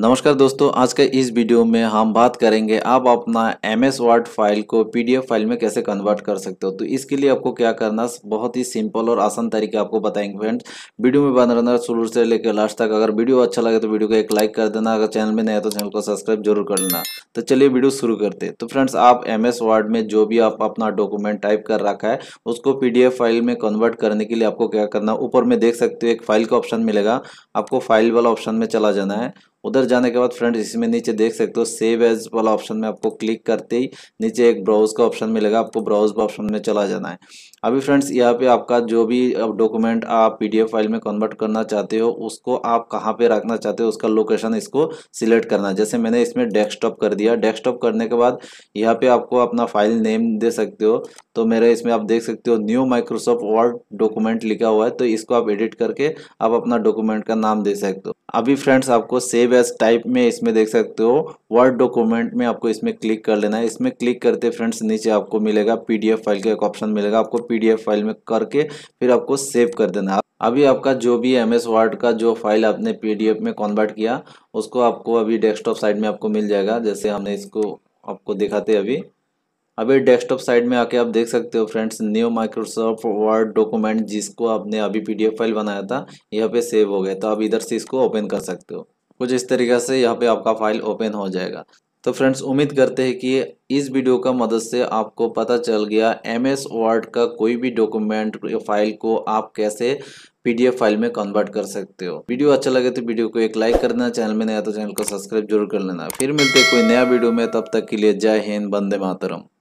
नमस्कार दोस्तों आज के इस वीडियो में हम बात करेंगे आप अपना एम एस वर्ड फाइल को पीडीएफ फाइल में कैसे कन्वर्ट कर सकते हो तो इसके लिए आपको क्या करना बहुत ही सिंपल और आसान तरीके आपको बताएंगे फ्रेंड्स वीडियो में बन रहना शुरू से लेकर लास्ट तक अगर वीडियो अच्छा लगे तो वीडियो को एक लाइक कर देना अगर चैनल में नया तो चैनल को सब्सक्राइब जरूर कर लेना तो चलिए वीडियो शुरू करते तो फ्रेंड्स आप एम एस वर्ड में जो भी आप अपना डॉक्यूमेंट टाइप कर रखा है उसको पी फाइल में कन्वर्ट करने के लिए आपको क्या करना ऊपर में देख सकते हो एक फाइल का ऑप्शन मिलेगा आपको फाइल वाला ऑप्शन में चला जाना है उधर जाने के बाद फ्रेंड्स इसमें नीचे देख सकते हो सेव एज वाला ऑप्शन में आपको क्लिक करते ही नीचे एक ब्राउज का ऑप्शन मिलेगा आपको ब्राउज ऑप्शन में चला जाना है अभी फ्रेंड्स यहाँ पे आपका जो भी डॉक्यूमेंट आप पीडीएफ फाइल में कन्वर्ट करना चाहते हो उसको आप कहाँ पे रखना चाहते हो उसका लोकेशन इसको सिलेक्ट करना है जैसे मैंने इसमें डेस्कटॉप कर दिया डेस्कटॉप करने के बाद यहाँ पे आपको अपना फाइल नेम दे सकते हो तो मेरे इसमें आप देख सकते हो न्यू माइक्रोसॉफ्ट वर्ड डॉक्यूमेंट लिखा हुआ है तो इसको आप एडिट करके आप अपना डॉक्यूमेंट का नाम दे सकते हो अभी फ्रेंड्स आपको सेव एज टाइप में इसमें देख सकते हो वर्ड डॉक्यूमेंट में आपको इसमें क्लिक कर लेना है इसमें क्लिक करते फ्रेंड्स नीचे आपको मिलेगा पीडीएफ फाइल का एक ऑप्शन मिलेगा आपको पीडीएफ फाइल में करके फिर आपको सेव कर देना है अभी आपका जो भी एम एस वर्ड का जो फाइल आपने पीडीएफ में कन्वर्ट किया उसको आपको अभी डेस्कटॉप साइड में आपको मिल जाएगा जैसे हमने इसको आपको दिखाते अभी अभी डेस्कटॉप साइड में आके आप देख सकते हो friends new Microsoft Word document जिसको आपने अभी पीडीएफ फाइल बनाया था यहाँ पे सेव हो गया तो आप इधर से इसको ओपन कर सकते हो कुछ इस तरीके से यहाँ पे आपका फाइल ओपन हो जाएगा तो फ्रेंड्स उम्मीद करते हैं कि इस वीडियो का मदद से आपको पता चल गया एम एस वर्ड का कोई भी डॉक्यूमेंट फाइल को आप कैसे पीडीएफ फाइल में कन्वर्ट कर सकते हो वीडियो अच्छा लगे तो वीडियो को एक लाइक कर देना चैनल में नया तो चैनल को सब्सक्राइब जरूर कर लेना फिर मिलते कोई नया वीडियो में तब तक के लिए जय हिंद बंदे मातरम